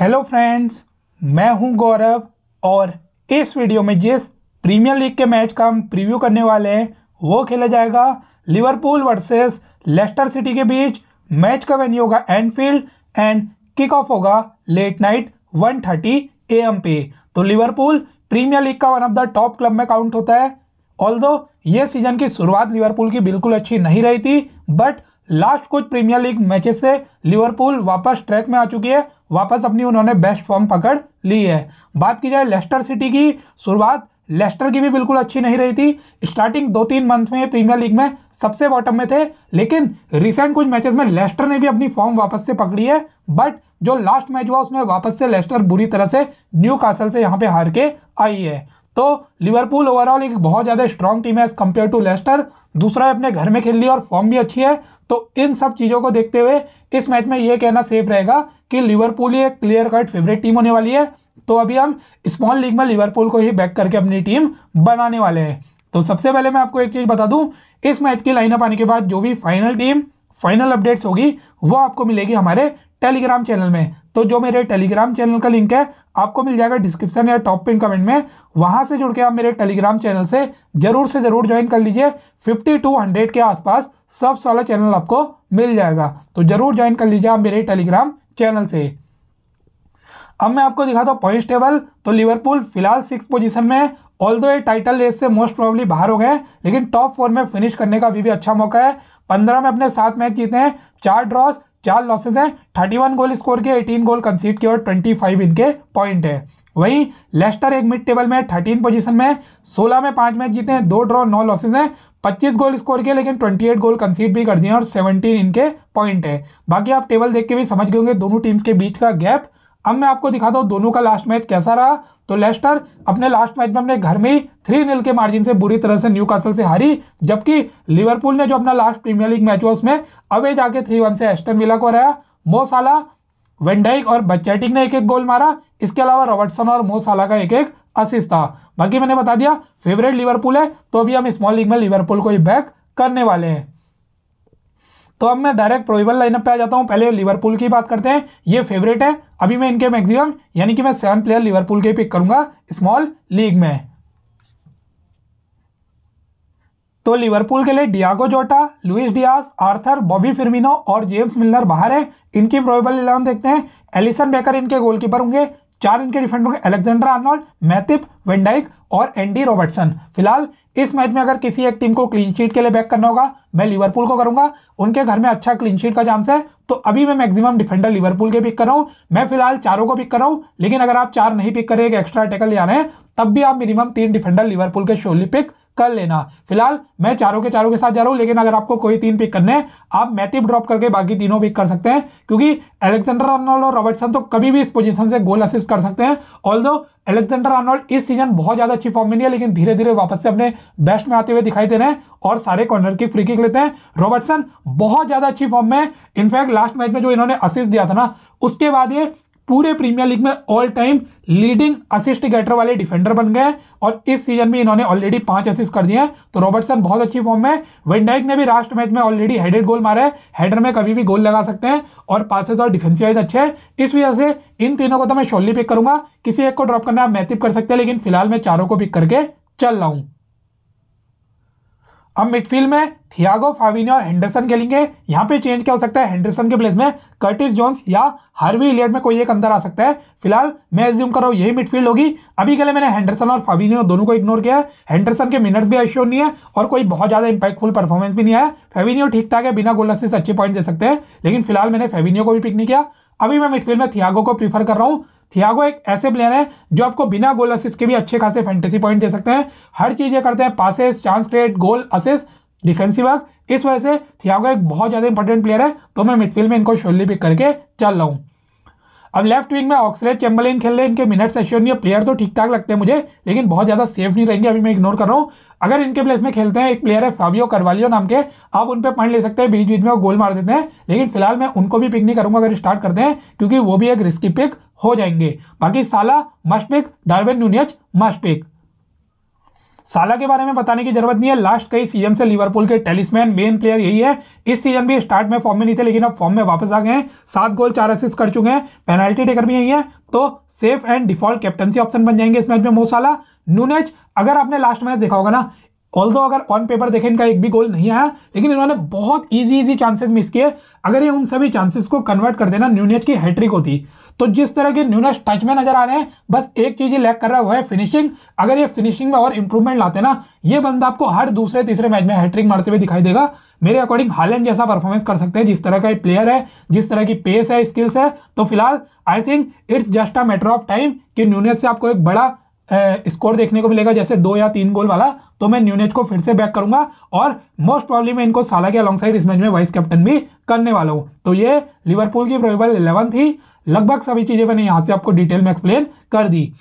hello friends मैं हूं गौरव और इस वीडियो में जिस प्रीमियर लीग के मैच का हम प्रीव्यू करने वाले हैं वो खेला जाएगा लिवरपूल वर्सेस लेस्टर सिटी के बीच मैच का वेन्यू होगा एनफील्ड एंड किक ऑफ होगा लेट नाइट 1:30 थर्टी एम पे तो लिवरपूल प्रीमियर लीग का one of the top club में काउंट होता है ऑल दो ये सीजन की शुरुआत लिवरपूल की बिल्कुल अच्छी नहीं रही थी बट लास्ट कुछ प्रीमियर लीग मैचेस से लिवरपूल वापस ट्रैक में आ चुकी है वापस अपनी उन्होंने बेस्ट फॉर्म पकड़ ली है बात की जाए लेस्टर सिटी की शुरुआत लेस्टर की भी बिल्कुल अच्छी नहीं रही थी स्टार्टिंग दो तीन मंथ में प्रीमियर लीग में सबसे बॉटम में थे लेकिन रिसेंट कुछ मैचेस में लेस्टर ने भी अपनी फॉर्म वापस से पकड़ी है बट जो लास्ट मैच हुआ उसमें वापस से लेस्टर बुरी तरह से न्यू कासल से यहाँ पे हार के आई है तो लिवरपूल ओवरऑल एक बहुत ज़्यादा स्ट्रॉन्ग टीम है एज कम्पेयर टू लेस्टर दूसरा है अपने घर में खेल ली और फॉर्म भी अच्छी है तो इन सब चीज़ों को देखते हुए इस मैच में ये कहना सेफ रहेगा कि लिवरपूल ही एक क्लियर कट फेवरेट टीम होने वाली है तो अभी हम स्मॉल लीग में लिवरपूल को ही बैक करके अपनी टीम बनाने वाले हैं तो सबसे पहले मैं आपको एक चीज़ बता दूं इस मैच की लाइनअप आने के बाद जो भी फाइनल टीम फाइनल अपडेट्स होगी वो आपको मिलेगी हमारे टेलीग्राम चैनल में तो जो मेरे टेलीग्राम चैनल का लिंक है आपको मिल जाएगा डिस्क्रिप्शन या टॉप पिन कमेंट में वहां से जुड़ के आप मेरे टेलीग्राम चैनल से जरूर से जरूर ज्वाइन कर लीजिए फिफ्टी टू हंड्रेड के आसपास सब वाला चैनल आपको मिल जाएगा तो जरूर ज्वाइन कर लीजिए आप मेरे टेलीग्राम चैनल से अब मैं आपको दिखाता हूँ पॉइंट टेबल तो लिवरपूल फिलहाल सिक्स पोजीशन में है ऑल दो ये टाइटल रेस से मोस्ट प्रॉब्ली बाहर हो गए लेकिन टॉप फोर में फिनिश करने का अभी भी अच्छा मौका है पंद्रह में अपने सात मैच जीते हैं चार ड्रॉस चार लॉसेज हैं थर्टी गोल स्कोर के एटीन गोल कंसीड के और ट्वेंटी इनके पॉइंट है वहीं लेस्टर एक मिड टेबल में थर्टीन पोजीशन में सोलह में पांच मैच जीते हैं दो ड्रॉ नौ लॉसेज हैं पच्चीस गोल स्कोर किए लेकिन ट्वेंटी एट गोल कंसीड भी कर दिए और सेवनटीन इनके पॉइंट है बाकी आप टेबल देख के भी समझ गए होंगे दोनों टीम्स के बीच का गैप अब मैं आपको दिखाता हूँ दोनों का लास्ट मैच कैसा रहा तो लेस्टर अपने लास्ट मैच में अपने घर में ही थ्री नील के मार्जिन से बुरी तरह से न्यू कासल से हारी जबकि लिवरपूल ने जो अपना लास्ट प्रीमियर लीग मैच हुआ उसमें अवे जाके थ्री वन से एस्टन विला को हराया मोसाला वेंडाइक और बच्चैटिंग ने एक एक गोल मारा इसके अलावा रॉबर्टसन और मोसाला का एक एक असिस था बाकी मैंने बता दिया फेवरेट लिवरपूल है तो अभी हम स्मॉल लीग में लिवरपूल को ही बैक करने वाले हैं तो अब मैं डायरेक्ट प्रोबेबल लाइनअप पे आ जाता हूँ पहले लिवरपूल की बात करते हैं ये फेवरेट है अभी मैं इनके मैक्सिमम यानी कि मैं सेवन प्लेयर लिवरपूल के पिक करूंगा स्मॉल लीग में तो लिवरपूल के लिए Diogo Jota Luis Diaz Arthur Bobby Firmino और जेम्स मिलनर बाहर है इनकी प्रोबेबल इलेवन देखते हैं एलिसन बेकर इनके गोलकीपर होंगे चार इनके डिफेंडर होंगे एलेक्जेंडर आर्नोल्ड मैथिप वेंडाइक और एंडी रॉबर्टसन फिलहाल इस मैच में अगर किसी एक टीम को क्लीन शीट के लिए बैक करना होगा मैं लिवरपूल को करूंगा उनके घर में अच्छा क्लीन शीट का चांस है तो अभी मैं मैक्सिमम डिफेंडर लिवरपूल के पिक कर रहा हूं मैं फिलहाल चारों को पिक कर रहा हूं लेकिन अगर आप चार नहीं पिक करें एक एक्स्ट्रा टैकल ले आ रहे हैं तब भी आप मिनिमम तीन डिफेंडर लिवरपूल के शोली पिक कर लेना फिलहाल मैं चारों के चारों के साथ जा रहा हूँ लेकिन अगर आपको कोई तीन पिक करने हैं आप मैथिप ड्रॉप करके बाकी तीनों पिक कर सकते हैं क्योंकि एलेक्सेंडर अर्नोल्ड और रॉबर्टसन तो कभी भी इस पोजीशन से गोल असिस्ट कर सकते हैं ऑल दो एलेक्जेंडर आर्नोल्ड इस सीजन बहुत ज़्यादा अच्छी फॉर्म में नहीं है लेकिन धीरे धीरे वापस से अपने बेस्ट में आते हुए दिखाई दे रहे हैं और सारे कॉर्नर की फ्री किक लेते हैं रॉबर्टसन बहुत ज़्यादा अच्छी फॉर्म में इनफैक्ट लास्ट मैच में जो इन्होंने असिस्ट दिया था ना उसके बाद ये पूरे प्रीमियर लीग में all time leading assist getter वाले डिफेंडर बन गए और इस सीजन में इन्होंने ऑलरेडी पांच असिस्ट कर दिए हैं तो रॉबर्टसन बहुत अच्छी फॉर्म में वेंडाइक ने भी लास्ट मैच में ऑलरेडी हेडेड गोल मारा है हेडर में कभी भी गोल लगा सकते हैं और पासेस और डिफेंसिव वाइज अच्छे हैं इस वजह से इन तीनों को तो मैं शोली पिक करूंगा किसी एक को ड्रॉप करना आप मैथिप कर सकते हैं लेकिन फिलहाल मैं चारों को पिक करके चल रहा हूँ अब मिडफील्ड में थियागो फाविनो और हेंडरसन खेलेंगे यहाँ पे चेंज क्या हो सकता है हेंडरसन के प्लेस में कर्टिस जोन्स या हार्वी इलियट में कोई एक अंदर आ सकता है फिलहाल मैं एज्यूम कर रहा हूँ यही मिडफील्ड होगी अभी के लिए मैंने हेंडरसन और फाविनो दोनों को इग्नोर किया है हेंडरसन के मिनट्स भी एश्योर नहीं है और कोई बहुत ज़्यादा इंपैक्टफुल परफॉर्मेंस भी नहीं है फेविनियो ठीक ठाक है बिना गोल से अच्छे पॉइंट दे सकते हैं लेकिन फिलहाल मैंने फेविनियो को भी पिक नहीं किया अभी मैं मिडफील्ड में थियागो को प्रीफर कर रहा हूँ थियागो एक ऐसे प्लेयर है जो आपको बिना गोल असिस्ट के भी अच्छे खासे फैंटेसी पॉइंट दे सकते हैं हर ये करते हैं passes chance create goal assist defensive work इस वजह से थियागो एक बहुत ज़्यादा इंपॉर्टेंट प्लेयर है तो मैं मिडफील्ड में इनको शोली पिक करके चल रहा हूँ अब लेफ्ट विंग में ऑक्सरेड चैम्बलिन खेल रहे इनके मिनट से प्लेयर तो ठीक ठाक लगते हैं मुझे लेकिन बहुत ज़्यादा सेफ नहीं रहेंगे अभी मैं इग्नोर कर रहा हूँ अगर इनके प्लेस में खेलते हैं एक प्लेयर है फाबियो करवालियो नाम के आप उन पर पॉइंट ले सकते हैं बीच बीच में वो गोल मार देते हैं लेकिन फिलहाल मैं उनको भी पिक नहीं करूँगा अगर स्टार्ट करते हैं क्योंकि वो भी एक रिस्की पिक हो जाएंगे बाकी Salah must pick Darwin Nunez must pick Salah के बारे में बताने की जरूरत नहीं है लास्ट कई सीजन से लिवरपूल के टेलिसमैन मेन प्लेयर यही है इस सीजन भी स्टार्ट में फॉर्म में नहीं थे लेकिन अब फॉर्म में वापस आ गए हैं सात गोल चार असिस्ट कर चुके हैं पेनाल्टी टेकर भी यही है तो safe and default captaincy option बन जाएंगे इस मैच में मोसाला नूनेच अगर आपने लास्ट मैच देखा होगा ना ऑल अगर ऑन पेपर देखें इनका एक भी गोल नहीं आया लेकिन इन्होंने बहुत ईजी ईजी चांसेस मिस किए अगर ये उन सभी चांसेस को कन्वर्ट कर देना न्यूनेच की हैट्रिक होती तो जिस तरह के न्यूनेस्ट टच में नजर आ रहे हैं बस एक चीज ही लैक कर रहा है वो है फिनिशिंग अगर ये फिनिशिंग में और इंप्रूवमेंट लाते ना ये बंदा आपको हर दूसरे तीसरे मैच में हैट्रिक मारते हुए दिखाई देगा मेरे अकॉर्डिंग हालैंड जैसा परफॉर्मेंस कर सकते हैं जिस तरह का प्लेयर है जिस तरह की पेस है स्किल्स है तो फिलहाल I think it's just a matter of time कि न्यूनेस से आपको एक बड़ा स्कोर देखने को मिलेगा जैसे दो या तीन गोल वाला तो मैं न्यूनेज को फिर से बैक करूंगा और मोस्ट प्रॉब्लम मैं इनको साला के अलॉन्ग साइड इस मैच में वाइस कैप्टन भी करने वाला हूँ तो ये लिवरपूल की प्रोबेबल इलेवन थी लगभग सभी चीज़ें मैंने यहाँ से आपको डिटेल में एक्सप्लेन कर दी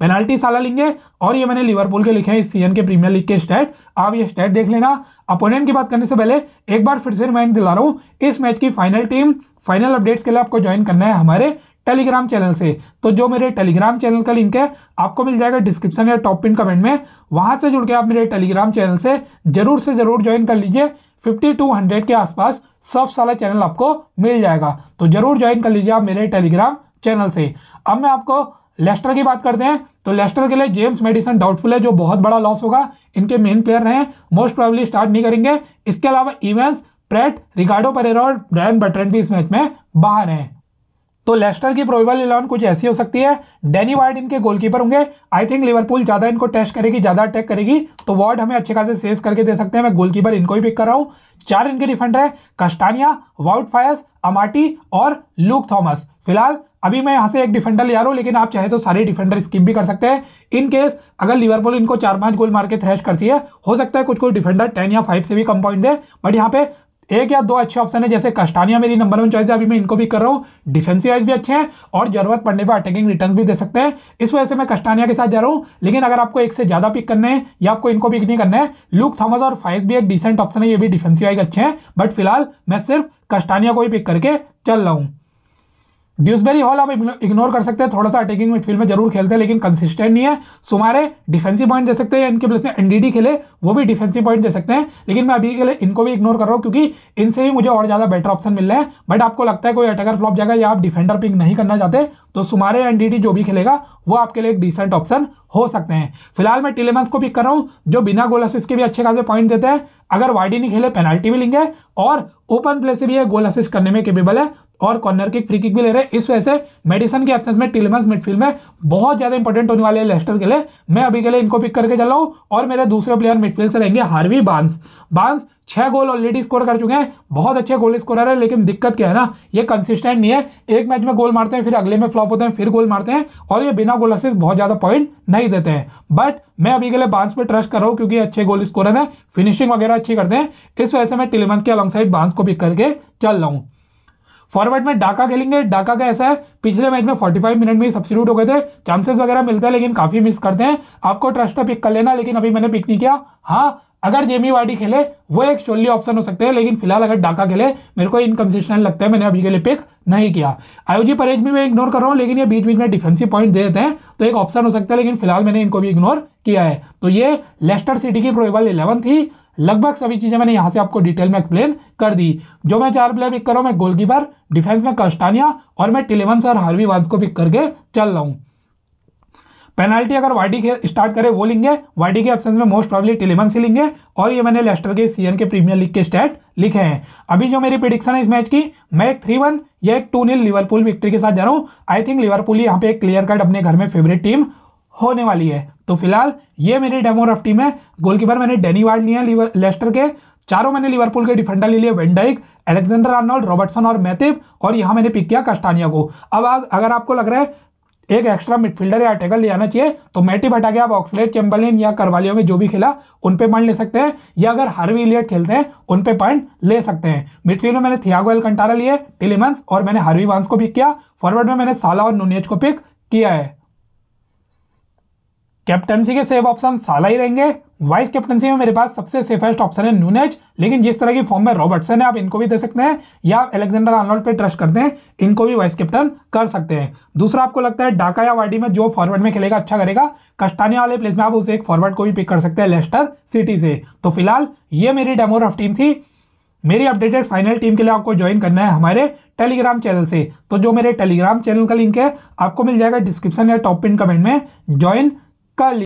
पेनाल्टी साला लेंगे और ये मैंने लिवरपूल के लिखे हैं इस सीजन के प्रीमियर लीग के स्टैट आप ये स्टैट देख लेना अपोनेंट की बात करने से पहले एक बार फिर से रिमाइंड दिला रहा हूँ इस मैच की फाइनल टीम फाइनल अपडेट्स के लिए आपको ज्वाइन करना है हमारे टेलीग्राम चैनल से तो जो मेरे टेलीग्राम चैनल का लिंक है आपको मिल जाएगा डिस्क्रिप्शन या टॉप पिन कमेंट में वहां से जुड़ के आप मेरे टेलीग्राम चैनल से जरूर से जरूर ज्वाइन कर लीजिए फिफ्टी टू हंड्रेड के आसपास सब सारा चैनल आपको मिल जाएगा तो जरूर ज्वाइन कर लीजिए आप मेरे टेलीग्राम चैनल से अब मैं आपको लेस्टर की बात करते हैं तो लेस्टर के लिए जेम्स मेडिसन डाउटफुल है जो बहुत बड़ा लॉस होगा इनके मेन प्लेयर रहे मोस्ट प्रॉबली स्टार्ट नहीं करेंगे इसके अलावा इवेंट्स प्रेट रिकार्डो परेरा और ब्रायन बटरन भी इस मैच में बाहर हैं तो लेस्टर की प्रोबेबल इलेवन कुछ ऐसी हो सकती है डेनी वार्ड इनके गोलकीपर होंगे आई थिंक लिवरपूल ज़्यादा इनको टेस्ट करेगी ज़्यादा अटैक करेगी तो वार्ड हमें अच्छे खासे सेज करके दे सकते हैं मैं गोलकीपर इनको ही पिक कर रहा हूँ चार इनके डिफेंडर है कस्टानिया वाउट फायर्स अमाटी और लूक थॉमस फिलहाल अभी मैं यहाँ से एक डिफेंडर ले आ रहा हूँ लेकिन आप चाहे तो सारे डिफेंडर स्किप भी कर सकते हैं इन केस अगर लिवरपूल इनको चार पांच गोल मार के थ्रैश करती है हो सकता है कुछ कुछ डिफेंडर टेन या फाइव से भी कम पॉइंट दे बट यहाँ पे एक या दो अच्छे ऑप्शन है जैसे कस्टानिया मेरी नंबर वन चॉइस है अभी मैं इनको भी कर रहा हूँ डिफेंसिव वाइज भी अच्छे हैं और जरूरत पड़ने पर अटैकिंग रिटर्न भी दे सकते हैं इस वजह से मैं कस्टानिया के साथ जा रहा हूँ लेकिन अगर आपको एक से ज्यादा पिक करने हैं या आपको इनको पिक नहीं करना है लुक थॉमस और फाइज भी एक डिसेंट ऑप्शन है ये भी डिफेंसिव वाइज अच्छे हैं बट फिलहाल मैं सिर्फ कस्टानिया को ही पिक करके चल रहा हूँ ड्यूसबेरी हॉल आप इग्नोर कर सकते हैं थोड़ा सा अटैकिंग में फील्ड में जरूर खेलते हैं लेकिन कंसिस्टेंट नहीं है सुमारे डिफेंसिव पॉइंट दे सकते हैं इनके प्लेस में एनडीडी खेले वो भी डिफेंसिव पॉइंट दे सकते हैं लेकिन मैं अभी के लिए इनको भी इग्नोर कर रहा हूँ क्योंकि इनसे भी मुझे और ज़्यादा बेटर ऑप्शन मिल रहे हैं बट आपको लगता है कोई अटैकर फ्लॉप जाएगा या आप डिफेंडर पिंग नहीं करना चाहते तो सुमारे एनडीडी जो भी खेलेगा वो आपके लिए एक डिसेंट ऑप्शन हो सकते हैं फिलहाल मैं टिलेमंस को पिक कर रहा हूँ जो बिना गोल असिस्ट के भी अच्छे खासे पॉइंट देते हैं अगर वाइडी नहीं खेले पेनल्टी भी लेंगे और ओपन प्ले से भी ये गोल असिस्ट करने में केपेबल है और कॉर्नर किक फ्री किक भी ले रहे हैं इस वजह से मेडिसन के एब्सेंस में टिलमंस मिडफील्ड में बहुत ज्यादा इंपॉर्टेंट होने वाले हैं लेस्टर के लिए मैं अभी के लिए इनको पिक करके चल रहा हूँ और मेरे दूसरे प्लेयर मिडफील्ड से रहेंगे हार्वी बांस बांस छह गोल ऑलरेडी स्कोर कर चुके हैं बहुत अच्छे गोल स्कोरर है लेकिन दिक्कत क्या है ना ये कंसिस्टेंट नहीं है एक मैच में गोल मारते हैं फिर अगले में फ्लॉप होते हैं फिर गोल मारते हैं और ये बिना गोल असिस्ट बहुत ज़्यादा पॉइंट नहीं देते हैं बट मैं अभी के लिए बांस पे ट्रस्ट कर रहा हूँ क्योंकि अच्छे गोल स्कोरर है फिनिशिंग वगैरह अच्छी करते हैं इस वजह से मैं टिलीमंथ के अलॉन्ग साइड बांस को पिक करके चल रहा हूँ फॉरवर्ड में डाका खेलेंगे डाका का ऐसा है पिछले मैच में 45 मिनट में सब्सिट्यूट हो गए थे चांसेस वगैरह मिलते हैं लेकिन काफी मिस करते हैं आपको ट्रस्ट पिक कर लेना लेकिन अभी मैंने पिक नहीं किया हाँ अगर जेमी वाडी खेले वो एक चोली ऑप्शन हो सकते हैं लेकिन फिलहाल अगर डाका खेले मेरे को इनकन्सिस्टेंट लगता है मैंने अभी के लिए पिक नहीं किया आयोजी परेज भी मैं इग्नोर कर रहा हूँ लेकिन ये बीच बीच में डिफेंसिव पॉइंट दे देते हैं तो एक ऑप्शन हो सकता है लेकिन फिलहाल मैंने इनको भी इग्नोर किया है तो ये लेस्टर सिटी की प्रोबेबल इलेवन थी लगभग सभी चीज़ें मैंने यहां से आपको डिटेल में एक्सप्लेन कर दी जो मैं चार प्लेयर पिक कर रहा हूँ मैं गोलकीपर डिफेंस में कस्टानिया और मैं टिलेवंस और हार्वी वाज को पिक करके चल रहा हूं पेनल्टी अगर वाइडी के स्टार्ट करे वो लेंगे वाइडी के एब्सेंस में मोस्ट प्रॉब्ली टिलेवन से लेंगे और ये मैंने लेस्टर के सीएन के प्रीमियर लीग के स्टैट लिखे हैं अभी जो मेरी प्रिडिक्शन है इस मैच की मैं एक थ्री वन या एक टू नील लिवरपूल विक्ट्री के साथ जा रहा हूँ आई थिंक लिवरपूल यहाँ पे एक क्लियर कट अपने घर में फेवरेट टीम होने वाली है तो फिलहाल ये मेरी डेमो टीम है गोलकीपर मैंने डेनी वार्ड लिया लेस्टर के चारों मैंने लिवरपूल के डिफेंडर ले लिए वेंडाइक एलेक्जेंडर आर्नोल्ड रॉबर्टसन और मैथिव और यहाँ मैंने पिक किया कस्टानिया को अब आग, अगर आपको लग रहा है एक एक्स्ट्रा मिडफील्डर या अटैकर ले आना चाहिए तो मैटिप हटा के आप ऑक्सलेट चैम्बलिन या करवालियों में जो भी खेला उन पे पॉइंट ले सकते हैं या अगर हार्वी इलियट खेलते हैं उन पे पॉइंट ले सकते हैं मिडफील्ड में मैंने थियागो एल कंटारा लिए टिलीमंस और मैंने हरवी वांस को पिक किया फॉरवर्ड में मैंने साला और नूनेज को पिक किया है कैप्टनसी के सेफ ऑप्शन साला ही रहेंगे वाइस कैप्टनसी में मेरे पास सबसे सेफेस्ट ऑप्शन है नूनेज लेकिन जिस तरह की फॉर्म में रॉबर्टसन है आप इनको भी दे सकते हैं या आप एलेक्जेंडर आर्नोल्ड पे ट्रस्ट करते हैं इनको भी वाइस कैप्टन कर सकते हैं दूसरा आपको लगता है डाका या वाडी में जो फॉरवर्ड में खेलेगा अच्छा करेगा कस्टानिया वाले प्लेस में आप उसे एक फॉरवर्ड को भी पिक कर सकते हैं लेस्टर सिटी से तो फिलहाल ये मेरी डेमो रफ टीम थी मेरी अपडेटेड फाइनल टीम के लिए आपको ज्वाइन करना है हमारे टेलीग्राम चैनल से तो जो मेरे टेलीग्राम चैनल का लिंक है आपको मिल जाएगा डिस्क्रिप्शन या टॉप पिन कमेंट में ज्वाइन Cali